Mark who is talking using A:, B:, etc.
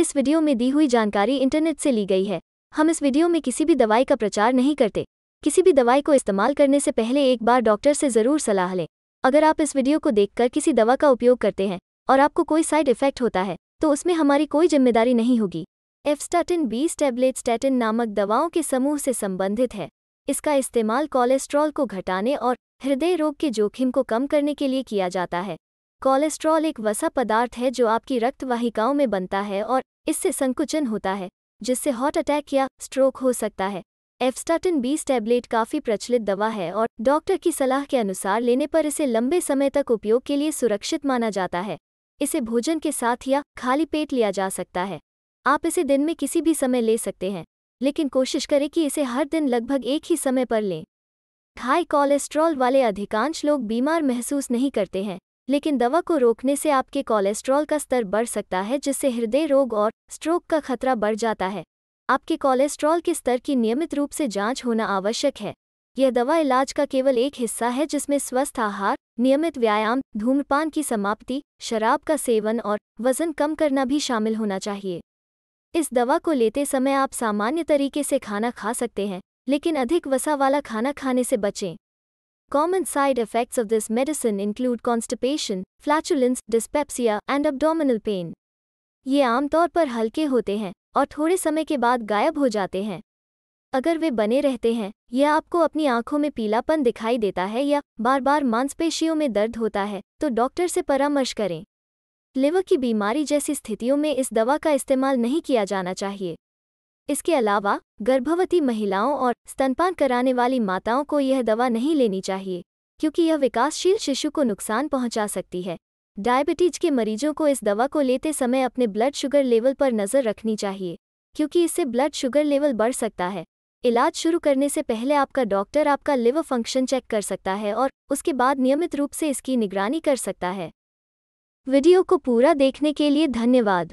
A: इस वीडियो में दी हुई जानकारी इंटरनेट से ली गई है हम इस वीडियो में किसी भी दवाई का प्रचार नहीं करते किसी भी दवाई को इस्तेमाल करने से पहले एक बार डॉक्टर से ज़रूर सलाह लें अगर आप इस वीडियो को देखकर किसी दवा का उपयोग करते हैं और आपको कोई साइड इफेक्ट होता है तो उसमें हमारी कोई जिम्मेदारी नहीं होगी एफस्टाटिन बीस टैबलेट स्टैटिन नामक दवाओं के समूह से संबंधित है इसका इस्तेमाल कोलेस्ट्रॉल को घटाने और हृदय रोग के जोखिम को कम करने के लिए किया जाता है कोलेस्ट्रॉल एक वसा पदार्थ है जो आपकी रक्त वाहिकाओं में बनता है और इससे संकुचन होता है जिससे हार्ट अटैक या स्ट्रोक हो सकता है एफस्टाटिन बीस टैबलेट काफ़ी प्रचलित दवा है और डॉक्टर की सलाह के अनुसार लेने पर इसे लंबे समय तक उपयोग के लिए सुरक्षित माना जाता है इसे भोजन के साथ या खाली पेट लिया जा सकता है आप इसे दिन में किसी भी समय ले सकते हैं लेकिन कोशिश करें कि इसे हर दिन लगभग एक ही समय पर लें हाई कोलेस्ट्रॉल वाले अधिकांश लोग बीमार महसूस नहीं करते हैं लेकिन दवा को रोकने से आपके कोलेस्ट्रॉल का स्तर बढ़ सकता है जिससे हृदय रोग और स्ट्रोक का खतरा बढ़ जाता है आपके कोलेस्ट्रॉल के स्तर की नियमित रूप से जांच होना आवश्यक है यह दवा इलाज का केवल एक हिस्सा है जिसमें स्वस्थ आहार नियमित व्यायाम धूम्रपान की समाप्ति शराब का सेवन और वजन कम करना भी शामिल होना चाहिए इस दवा को लेते समय आप सामान्य तरीके से खाना खा सकते हैं लेकिन अधिक वसा वाला खाना खाने से बचें Common side effects of this medicine include constipation, flatulence, dyspepsia, and abdominal pain. ये आमतौर पर हल्के होते हैं और थोड़े समय के बाद गायब हो जाते हैं अगर वे बने रहते हैं यह आपको अपनी आंखों में पीलापन दिखाई देता है या बार बार मांसपेशियों में दर्द होता है तो डॉक्टर से परामर्श करें लिवर की बीमारी जैसी स्थितियों में इस दवा का इस्तेमाल नहीं किया जाना चाहिए इसके अलावा गर्भवती महिलाओं और स्तनपान कराने वाली माताओं को यह दवा नहीं लेनी चाहिए क्योंकि यह विकासशील शिशु को नुकसान पहुंचा सकती है डायबिटीज के मरीजों को इस दवा को लेते समय अपने ब्लड शुगर लेवल पर नज़र रखनी चाहिए क्योंकि इससे ब्लड शुगर लेवल बढ़ सकता है इलाज शुरू करने से पहले आपका डॉक्टर आपका लिवर फंक्शन चेक कर सकता है और उसके बाद नियमित रूप से इसकी निगरानी कर सकता है वीडियो को पूरा देखने के लिए धन्यवाद